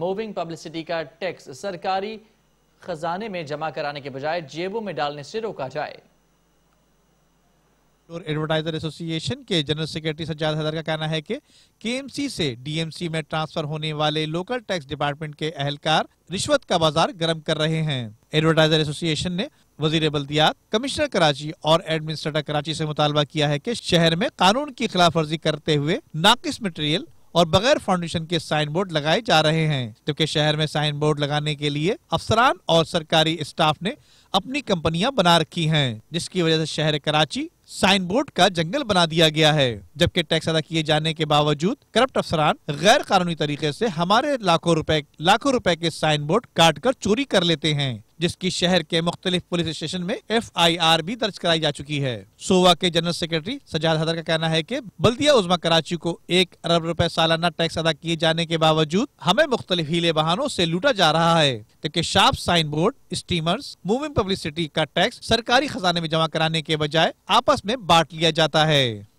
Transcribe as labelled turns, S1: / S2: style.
S1: moving publicity का tax सरकारी खजाने में जमा कराने के बजाय जेबों में डालने से रोका जाए
S2: और एडवर्टाइजर एसोसिएशन के जनरल सेक्रेटरी सज्जाद हजार का कहना है कि केएमसी से डीएमसी में ट्रांसफर होने वाले लोकल टैक्स डिपार्टमेंट के अहलकार रिश्वत का बाजार गर्म कर रहे हैं एडवर्टाइजर एसोसिएशन ने वजीर बल्दियात कमिश्नर कराची और एडमिनिस्ट्रेटर कराची से मुतालबा किया है कि शहर में कानून की खिलाफ वर्जी करते हुए नाकिस मटेरियल और बगैर फाउंडेशन के साइन बोर्ड लगाए जा रहे हैं जबकि शहर में साइन बोर्ड लगाने के लिए अफसरान और सरकारी स्टाफ ने अपनी कंपनियां बना रखी हैं, जिसकी वजह से शहर कराची साइन बोर्ड का जंगल बना दिया गया है जबकि टैक्स अदा किए जाने के बावजूद करप्ट अफसरान गैर कानूनी तरीके ऐसी हमारे लाखों रूपए लाखों रूपए के साइन बोर्ड काट कर चोरी कर लेते हैं जिसकी शहर के मुख्तलिफ पुलिस स्टेशन में एफ आई आर भी दर्ज कराई जा चुकी है सोवा के जनरल सेक्रेटरी सजाद हदर का कहना है की बल्दिया उजमा कराची को एक अरब रूपए सालाना टैक्स अदा किए जाने के बावजूद हमें मुख्तलिफ हीले वाहनों ऐसी लूटा जा रहा है जबकि sharp sign board steamers moving publicity का टैक्स सरकारी खजाने में जमा कराने के बजाय आपस में बांट लिया जाता है